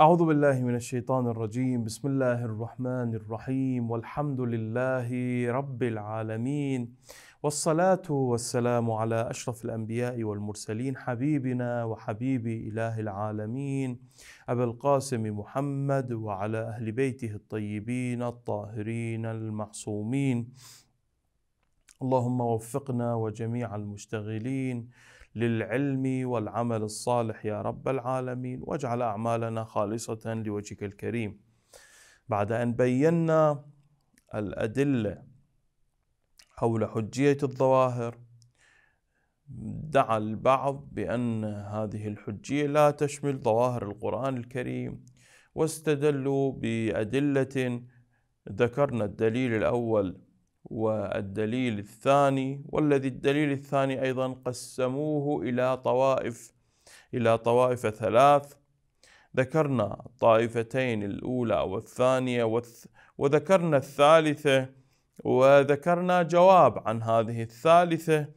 أعوذ بالله من الشيطان الرجيم بسم الله الرحمن الرحيم والحمد لله رب العالمين والصلاة والسلام على أشرف الأنبياء والمرسلين حبيبنا وحبيب إله العالمين أبا القاسم محمد وعلى أهل بيته الطيبين الطاهرين المعصومين اللهم وفقنا وجميع المشتغلين للعلم والعمل الصالح يا رب العالمين واجعل أعمالنا خالصة لوجهك الكريم بعد أن بينا الأدلة حول حجية الظواهر دعا البعض بأن هذه الحجية لا تشمل ظواهر القرآن الكريم واستدلوا بأدلة ذكرنا الدليل الأول والدليل الثاني والذي الدليل الثاني أيضا قسموه إلى طوائف إلى طوائف ثلاث ذكرنا الطائفتين الأولى والثانية والث... وذكرنا الثالثة وذكرنا جواب عن هذه الثالثة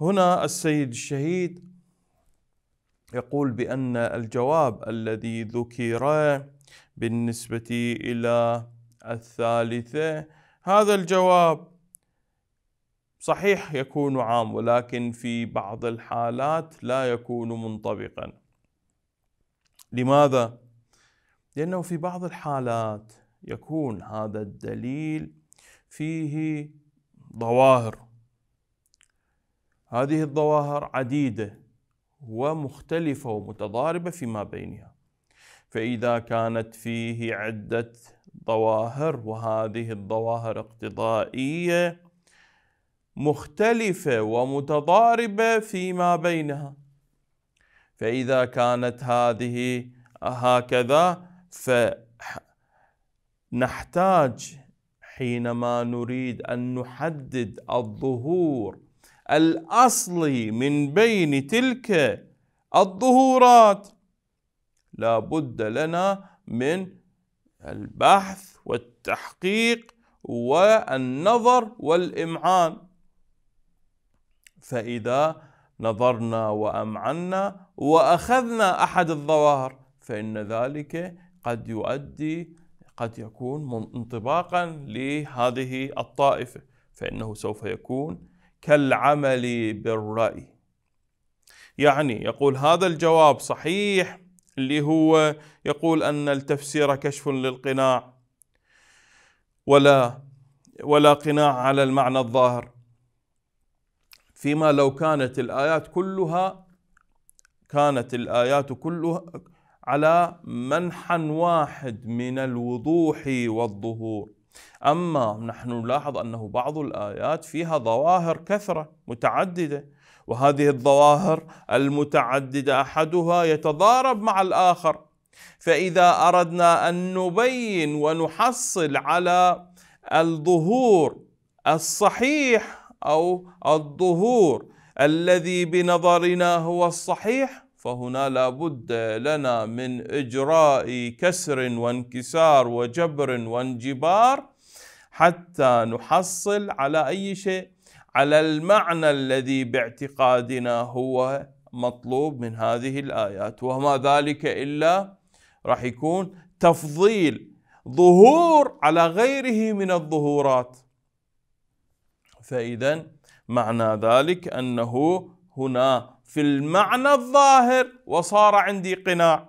هنا السيد الشهيد يقول بأن الجواب الذي ذكر بالنسبة إلى الثالثة هذا الجواب صحيح يكون عام ولكن في بعض الحالات لا يكون منطبقا لماذا لانه في بعض الحالات يكون هذا الدليل فيه ظواهر هذه الظواهر عديده ومختلفه ومتضاربه فيما بينها فاذا كانت فيه عده ظواهر وهذه الظواهر اقتضائية مختلفة ومتضاربة فيما بينها فإذا كانت هذه هكذا فنحتاج حينما نريد أن نحدد الظهور الأصلي من بين تلك الظهورات لا بد لنا من البحث والتحقيق والنظر والإمعان فإذا نظرنا وأمعنا وأخذنا أحد الظواهر فإن ذلك قد يؤدي قد يكون انطباقا لهذه الطائفة فإنه سوف يكون كالعمل بالرأي يعني يقول هذا الجواب صحيح اللي هو يقول ان التفسير كشف للقناع ولا ولا قناع على المعنى الظاهر فيما لو كانت الايات كلها كانت الايات كلها على منحا واحد من الوضوح والظهور اما نحن نلاحظ انه بعض الايات فيها ظواهر كثره متعدده وهذه الظواهر المتعدده احدها يتضارب مع الاخر فاذا اردنا ان نبين ونحصل على الظهور الصحيح او الظهور الذي بنظرنا هو الصحيح فهنا لا بد لنا من اجراء كسر وانكسار وجبر وانجبار حتى نحصل على اي شيء على المعنى الذي باعتقادنا هو مطلوب من هذه الآيات وما ذلك إلا راح يكون تفضيل ظهور على غيره من الظهورات فإذا معنى ذلك أنه هنا في المعنى الظاهر وصار عندي قناع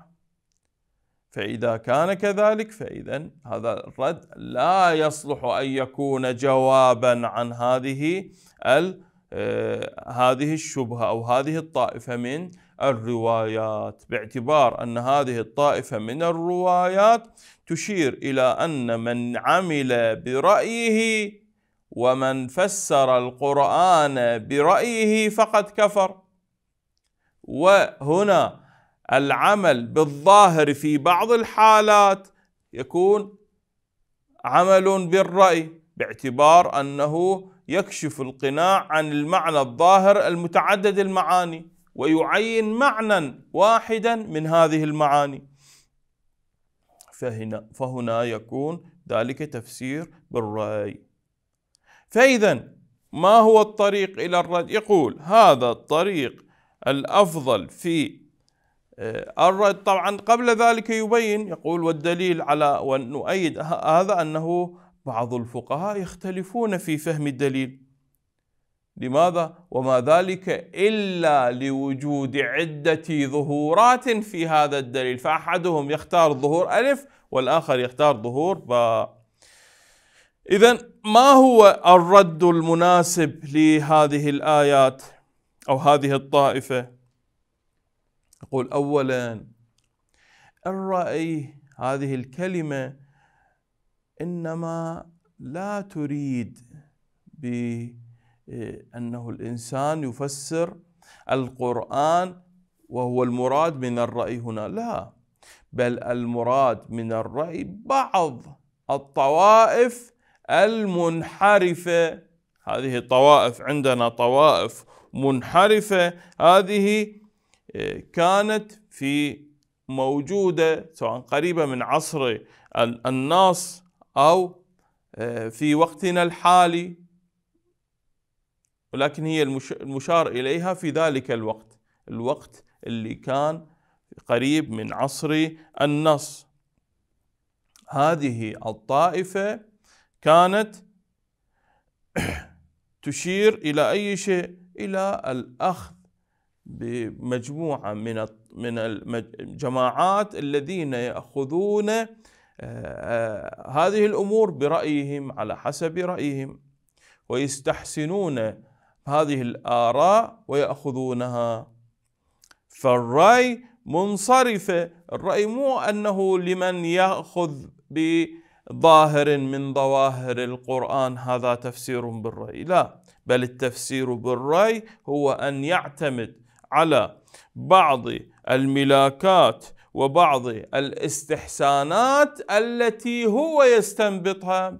فإذا كان كذلك فإذا هذا الرد لا يصلح أن يكون جوابا عن هذه آه، هذه الشبهة أو هذه الطائفة من الروايات باعتبار أن هذه الطائفة من الروايات تشير إلى أن من عمل برأيه ومن فسر القرآن برأيه فقد كفر وهنا العمل بالظاهر في بعض الحالات يكون عمل بالرأي باعتبار أنه يكشف القناع عن المعنى الظاهر المتعدد المعاني ويعين معنى واحدا من هذه المعاني فهنا, فهنا يكون ذلك تفسير بالرأي فإذا ما هو الطريق إلى الرد يقول هذا الطريق الأفضل في آه، الرد طبعا قبل ذلك يبين يقول والدليل على ونؤيد هذا أنه بعض الفقهاء يختلفون في فهم الدليل لماذا وما ذلك إلا لوجود عدة ظهورات في هذا الدليل فأحدهم يختار ظهور ألف والآخر يختار ظهور باء إذا ما هو الرد المناسب لهذه الآيات أو هذه الطائفة تقول اولا الراي هذه الكلمه انما لا تريد بانه الانسان يفسر القران وهو المراد من الراي هنا لا بل المراد من الراي بعض الطوائف المنحرفه هذه طوائف عندنا طوائف منحرفه هذه كانت في موجودة سواء قريبة من عصر الناس أو آه، في وقتنا الحالي ولكن هي المشار إليها في ذلك الوقت الوقت اللي كان قريب من عصر النص هذه الطائفة كانت تشير إلى أي شيء إلى الأخذ بمجموعة من من الجماعات الذين يأخذون آه، هذه الأمور برأيهم على حسب رأيهم ويستحسنون هذه الآراء ويأخذونها فالرأي منصرفة الرأي مو أنه لمن يأخذ بظاهر من ظواهر القرآن هذا تفسير بالرأي لا بل التفسير بالرأي هو أن يعتمد على بعض الملاكات وبعض الاستحسانات التي هو يستنبطها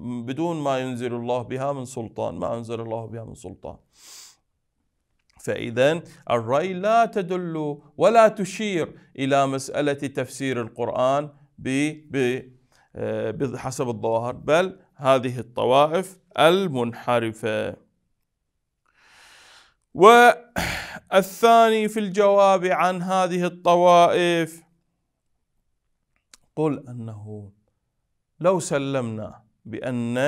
بدون ما ينزل الله بها من سلطان ما أنزل الله بها من سلطان فإذا الرأي لا تدل ولا تشير إلى مسألة تفسير القرآن بحسب آه، الظواهر بل هذه الطوائف المنحرفة و الثاني في الجواب عن هذه الطوائف قل انه لو سلمنا بان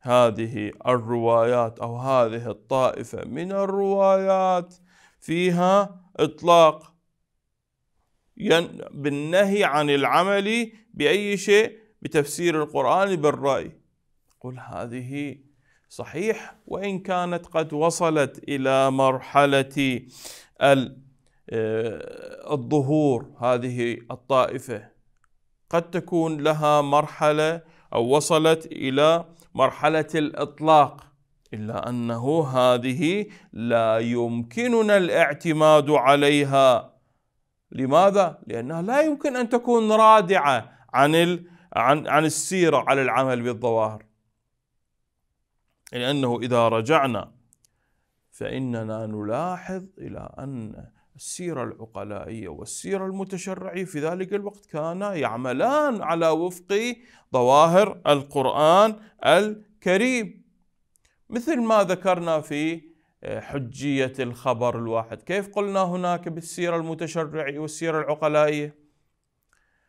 هذه الروايات او هذه الطائفه من الروايات فيها اطلاق بالنهي عن العمل باي شيء بتفسير القران بالراي قل هذه صحيح وان كانت قد وصلت الى مرحله آه، الظهور هذه الطائفه قد تكون لها مرحله او وصلت الى مرحله الاطلاق الا انه هذه لا يمكننا الاعتماد عليها لماذا لانها لا يمكن ان تكون رادعه عن عن عن السيره على العمل بالظواهر لأنه يعني إذا رجعنا فإننا نلاحظ إلى أن السيرة العقلائية والسيرة المتشرعية في ذلك الوقت كانا يعملان على وفق ظواهر القرآن الكريم مثل ما ذكرنا في آه، حجية الخبر الواحد كيف قلنا هناك بالسيرة المتشرعية والسيرة العقلائية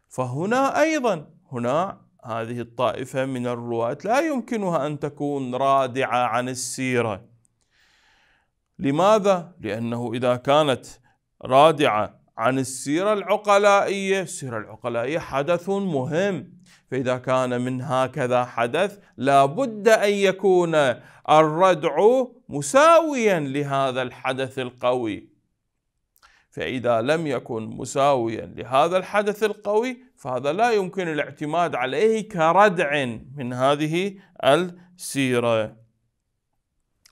فهنا أيضا هنا هذه الطائفة من الرواة لا يمكنها أن تكون رادعة عن السيرة لماذا؟ لأنه إذا كانت رادعة عن السيرة العقلائية السيرة العقلائية حدث مهم فإذا كان من هكذا حدث لابد أن يكون الردع مساويا لهذا الحدث القوي فإذا لم يكن مساويا لهذا الحدث القوي فهذا لا يمكن الاعتماد عليه كردع من هذه السيرة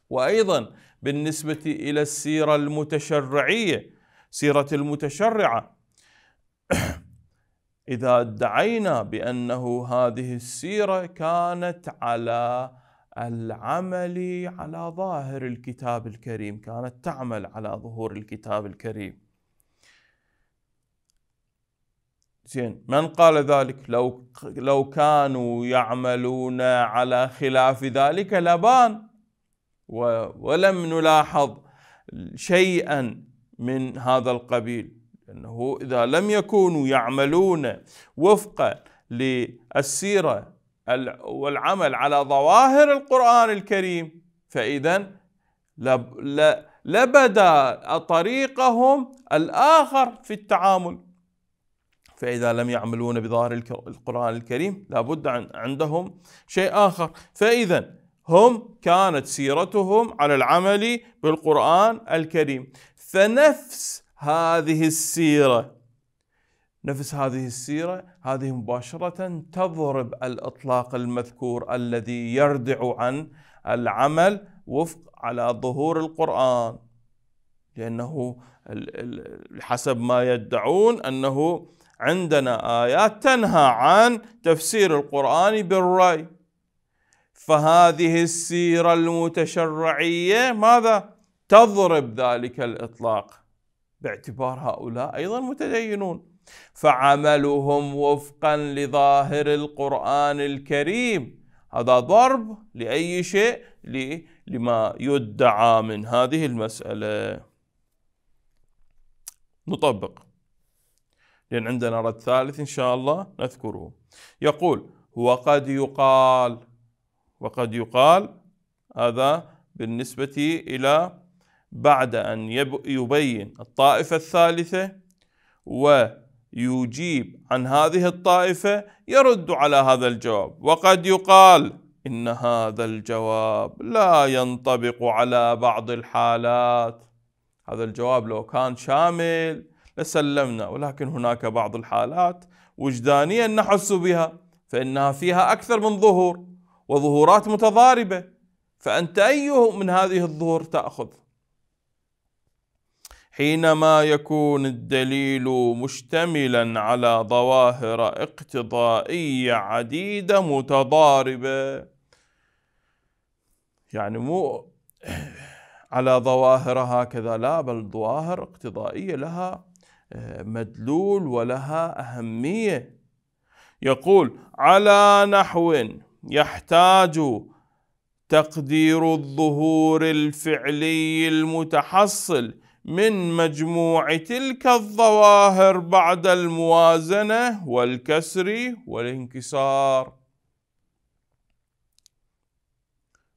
وأيضا بالنسبة إلى السيرة المتشرعية سيرة المتشرعة إذا ادعينا بأنه هذه السيرة كانت على العمل على ظاهر الكتاب الكريم كانت تعمل على ظهور الكتاب الكريم زين من قال ذلك لو لو كانوا يعملون على خلاف ذلك لبان ولم نلاحظ شيئا من هذا القبيل انه اذا لم يكونوا يعملون وفقا للسيره والعمل على ظواهر القران الكريم فاذا لبدا طريقهم الاخر في التعامل فإذا لم يعملون بظاهر القرآن الكريم لابد عندهم شيء آخر فإذا هم كانت سيرتهم على العمل بالقرآن الكريم فنفس هذه السيرة نفس هذه السيرة هذه مباشرة تضرب الإطلاق المذكور الذي يردع عن العمل وفق على ظهور القرآن لأنه حسب ما يدعون أنه عندنا آيات تنهى عن تفسير القرآن بالرأي فهذه السيرة المتشرعية ماذا؟ تضرب ذلك الإطلاق باعتبار هؤلاء أيضا متدينون فعملهم وفقا لظاهر القرآن الكريم هذا ضرب لأي شيء لما يدعى من هذه المسألة نطبق لأن عندنا رد ثالث إن شاء الله نذكره يقول وقد يقال وقد يقال هذا بالنسبة إلى بعد أن يبين الطائفة الثالثة ويجيب عن هذه الطائفة يرد على هذا الجواب وقد يقال إن هذا الجواب لا ينطبق على بعض الحالات هذا الجواب لو كان شامل لسلمنا ولكن هناك بعض الحالات وجدانيا نحس بها فإنها فيها أكثر من ظهور وظهورات متضاربة فأنت أي من هذه الظهور تأخذ حينما يكون الدليل مشتملا على ظواهر اقتضائية عديدة متضاربة يعني مو على ظواهر هكذا لا بل ظواهر اقتضائية لها مدلول ولها أهمية يقول على نحو يحتاج تقدير الظهور الفعلي المتحصل من مجموع تلك الظواهر بعد الموازنة والكسر والانكسار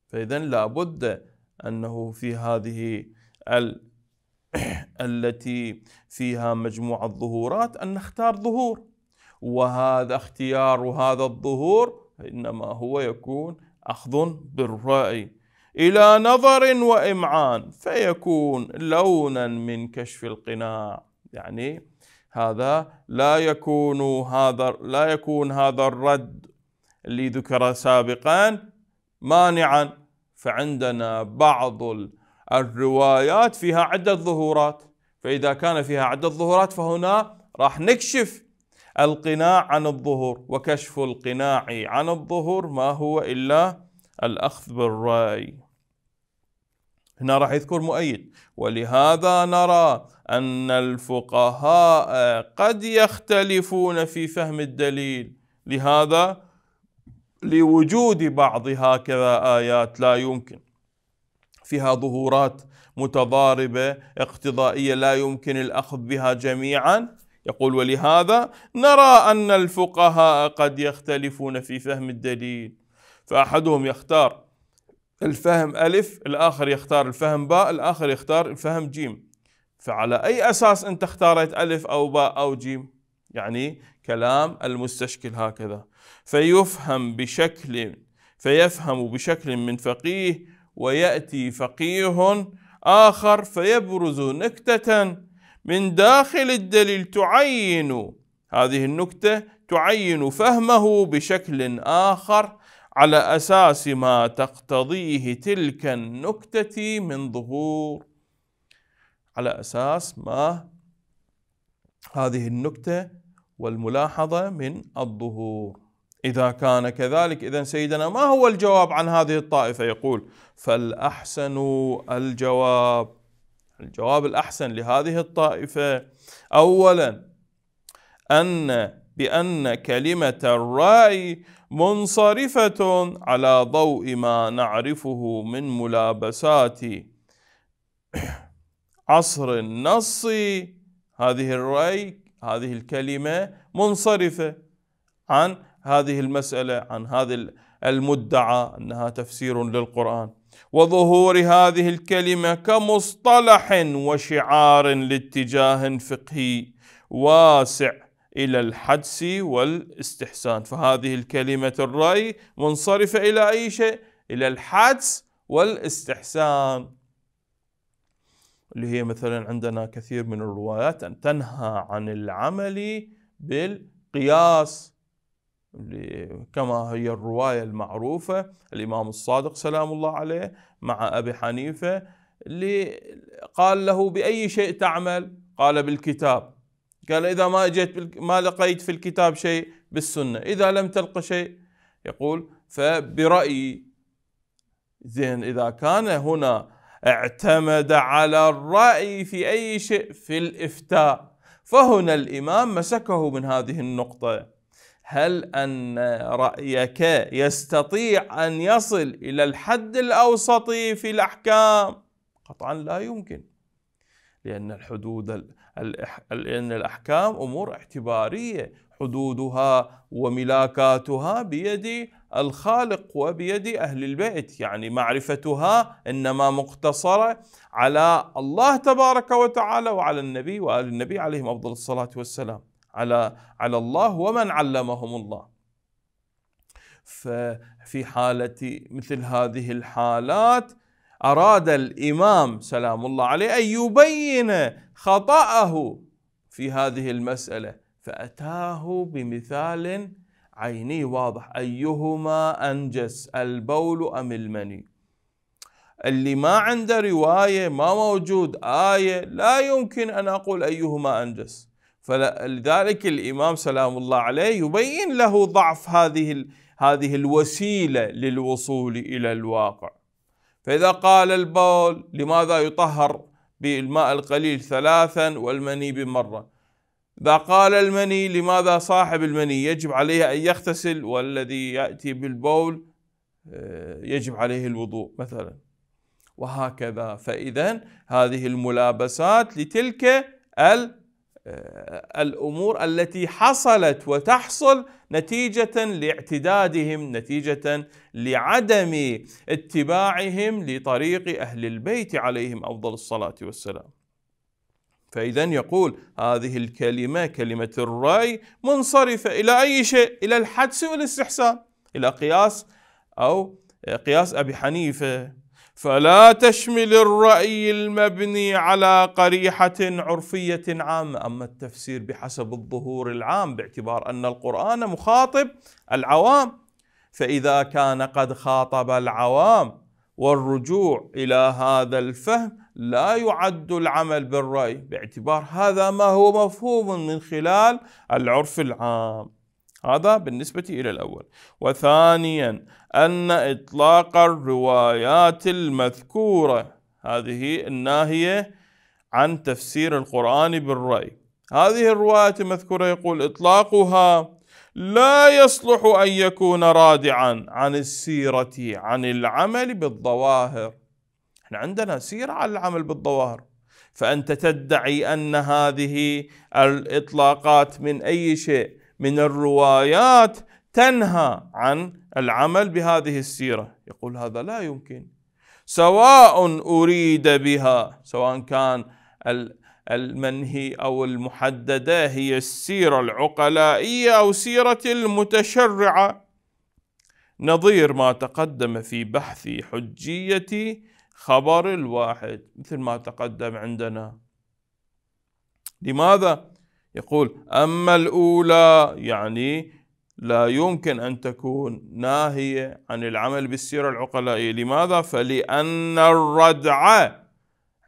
فإذا لابد أنه في هذه التي فيها مجموعة ظهورات أن نختار ظهور وهذا اختيار هذا الظهور إنما هو يكون أخذ بالرأي إلى نظر وإمعان فيكون لونا من كشف القناع يعني هذا لا يكون هذا لا يكون هذا الرد اللي ذكر سابقا مانعا فعندنا بعض الروايات فيها عدة ظهورات فإذا كان فيها عدة ظهورات فهنا راح نكشف القناع عن الظهور وكشف القناع عن الظهور ما هو إلا الأخذ بالرأي هنا راح يذكر مؤيد ولهذا نرى أن الفقهاء قد يختلفون في فهم الدليل لهذا لوجود بعض هكذا آيات لا يمكن فيها ظهورات متضاربه اقتضائيه لا يمكن الاخذ بها جميعا يقول ولهذا نرى ان الفقهاء قد يختلفون في فهم الدليل فاحدهم يختار الفهم الف الاخر يختار الفهم باء الاخر يختار الفهم جيم فعلى اي اساس انت اختارت الف او باء او جيم يعني كلام المستشكل هكذا فيفهم بشكل فيفهم بشكل من فقيه وياتي فقيه اخر فيبرز نكته من داخل الدليل تعين هذه النكته تعين فهمه بشكل اخر على اساس ما تقتضيه تلك النكته من ظهور على اساس ما هذه النكته والملاحظه من الظهور إذا كان كذلك إذا سيدنا ما هو الجواب عن هذه الطائفة يقول فالأحسن الجواب الجواب الأحسن لهذه الطائفة أولا أن بأن كلمة الرأي منصرفة على ضوء ما نعرفه من ملابسات عصر النص هذه الرأي هذه الكلمة منصرفة عن هذه المسألة عن هذا المدعى أنها تفسير للقرآن وظهور هذه الكلمة كمصطلح وشعار لاتجاه فقهي واسع إلى الحدس والاستحسان فهذه الكلمة الرأي منصرفة إلى أي شيء إلى الحدس والاستحسان اللي هي مثلا عندنا كثير من الروايات أن تنهى عن العمل بالقياس كما هي الرواية المعروفة الإمام الصادق سلام الله عليه مع أبي حنيفة اللي قال له بأي شيء تعمل قال بالكتاب قال إذا ما جئت ما لقيت في الكتاب شيء بالسنة إذا لم تلق شيء يقول فبرأيي زين إذا كان هنا اعتمد على الرأي في أي شيء في الإفتاء فهنا الإمام مسكه من هذه النقطة هل أن رأيك يستطيع أن يصل إلى الحد الأوسطي في الأحكام؟ قطعا لا يمكن لأن الحدود لأن الأحكام أمور اعتبارية حدودها وملاكاتها بيد الخالق وبيد أهل البيت يعني معرفتها إنما مقتصرة على الله تبارك وتعالى وعلى النبي وآل النبي عليهم أفضل الصلاة والسلام على على الله ومن علمهم الله ففي حالة مثل هذه الحالات أراد الإمام سلام الله عليه أن يبين خطأه في هذه المسألة فأتاه بمثال عيني واضح أيهما أنجس البول أم المني اللي ما عنده رواية ما موجود آية لا يمكن أن أقول أيهما أنجس فلذلك الامام سلام الله عليه يبين له ضعف هذه هذه الوسيله للوصول الى الواقع. فاذا قال البول لماذا يطهر بالماء القليل ثلاثا والمني بمره؟ اذا قال المني لماذا صاحب المني يجب عليه ان يغتسل والذي ياتي بالبول آه، يجب عليه الوضوء مثلا. وهكذا فاذا هذه الملابسات لتلك آه، الامور التي حصلت وتحصل نتيجه لاعتدادهم نتيجه لعدم اتباعهم لطريق اهل البيت عليهم افضل الصلاه والسلام. فاذا يقول هذه الكلمه كلمه الراي منصرفه الى اي شيء؟ الى الحدس والاستحسان، الى قياس او قياس ابي حنيفه فلا تشمل الرأي المبني على قريحة عرفية عامة أما التفسير بحسب الظهور العام باعتبار أن القرآن مخاطب العوام فإذا كان قد خاطب العوام والرجوع إلى هذا الفهم لا يعد العمل بالرأي باعتبار هذا ما هو مفهوم من خلال العرف العام هذا بالنسبة إلى الأول وثانيا أن إطلاق الروايات المذكورة هذه الناهية عن تفسير القرآن بالرأي هذه الروايات المذكورة يقول إطلاقها لا يصلح أن يكون رادعا عن السيرة عن العمل بالظواهر احنا عندنا سيرة على العمل بالظواهر فأنت تدعي أن هذه الإطلاقات من أي شيء من الروايات تنهى عن العمل بهذه السيرة يقول هذا لا يمكن سواء أريد بها سواء كان المنهي أو المحددة هي السيرة العقلائية أو سيرة المتشرعة نظير ما تقدم في بحث حجية خبر الواحد مثل ما تقدم عندنا لماذا؟ يقول أما الأولى يعني لا يمكن أن تكون ناهية عن العمل بالسيرة العقلائية لماذا؟ فلأن الردع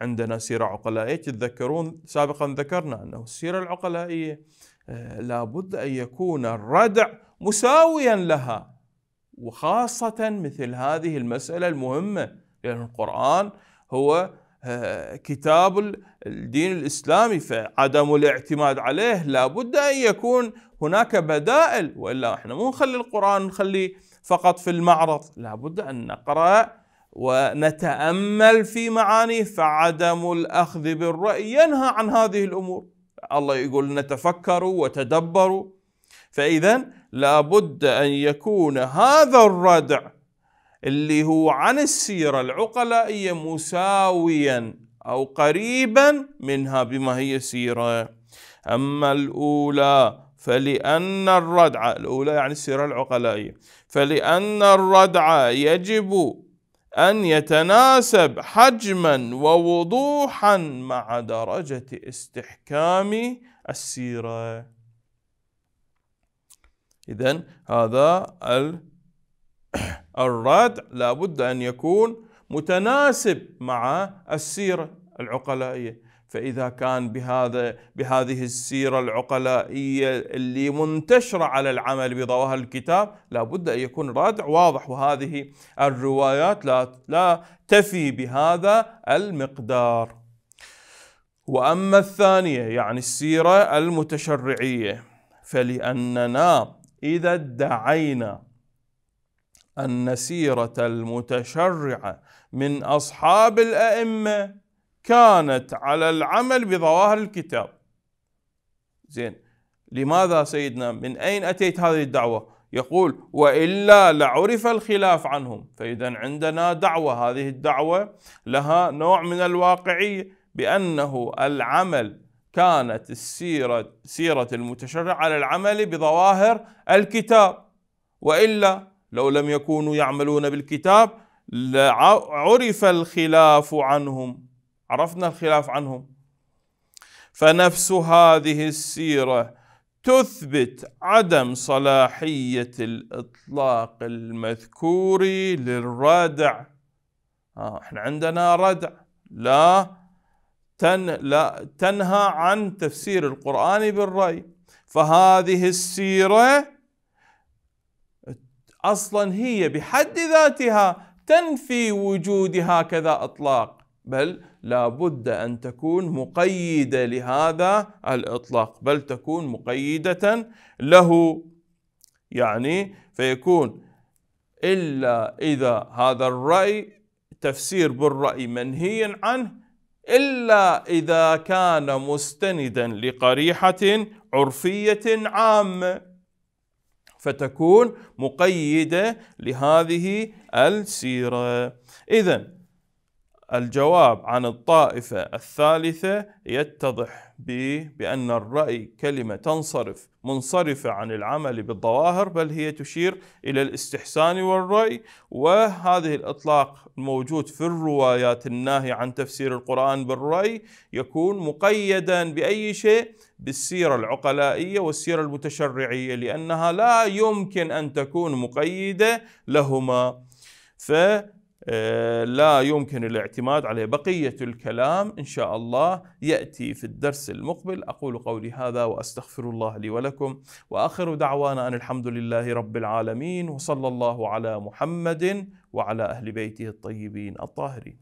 عندنا سيرة عقلائية تتذكرون سابقا ذكرنا أنه السيرة العقلائية آه، لابد أن يكون الردع مساويا لها وخاصة مثل هذه المسألة المهمة لأن القرآن هو كتاب الدين الإسلامي فعدم الاعتماد عليه لابد أن يكون هناك بدائل وإلا إحنا مو نخلي القرآن نخلي فقط في المعرض لابد أن نقرأ ونتأمل في معانيه فعدم الأخذ بالرأي ينهى عن هذه الأمور الله يقول نتفكروا وتدبروا فإذا لابد أن يكون هذا الردع اللي هو عن السيرة العقلائية مساويا أو قريبا منها بما هي سيرة أما الأولى فلأن الردعة الأولى يعني السيرة العقلائية فلأن الردعة يجب أن يتناسب حجما ووضوحا مع درجة استحكام السيرة إذا هذا ال الردع لابد أن يكون متناسب مع السيرة العقلائية فإذا كان بهذا بهذه السيرة العقلائية اللي منتشرة على العمل بظواهر الكتاب لابد أن يكون رادع واضح وهذه الروايات لا لا تفي بهذا المقدار وأما الثانية يعني السيرة المتشرعية فلأننا إذا ادعينا أن سيرة المتشرعة من أصحاب الأئمة كانت على العمل بظواهر الكتاب زين لماذا سيدنا من أين أتيت هذه الدعوة يقول وإلا لعرف الخلاف عنهم فإذا عندنا دعوة هذه الدعوة لها نوع من الواقعية بأنه العمل كانت السيرة سيرة المتشرع على العمل بظواهر الكتاب وإلا لو لم يكونوا يعملون بالكتاب لعرف الخلاف عنهم عرفنا الخلاف عنهم فنفس هذه السيره تثبت عدم صلاحيه الاطلاق المذكور للردع آه احنا عندنا ردع لا تن لا تنهى عن تفسير القران بالراي فهذه السيره اصلا هي بحد ذاتها تنفي وجود هكذا اطلاق بل لابد ان تكون مقيده لهذا الاطلاق بل تكون مقيده له يعني فيكون الا اذا هذا الراي تفسير بالراي منهي عنه الا اذا كان مستندا لقريحه عرفيه عامه فتكون مقيدة لهذه السيرة إذا الجواب عن الطائفة الثالثة يتضح بأن الرأي كلمة تنصرف منصرفة عن العمل بالظواهر بل هي تشير إلى الاستحسان والرأي وهذه الإطلاق الموجود في الروايات الناهي عن تفسير القرآن بالرأي يكون مقيدا بأي شيء بالسيره العقلائيه والسيره المتشرعيه لانها لا يمكن ان تكون مقيده لهما فلا آه، يمكن الاعتماد عليه بقيه الكلام ان شاء الله ياتي في الدرس المقبل اقول قولي هذا واستغفر الله لي ولكم واخر دعوانا ان الحمد لله رب العالمين وصلى الله على محمد وعلى اهل بيته الطيبين الطاهرين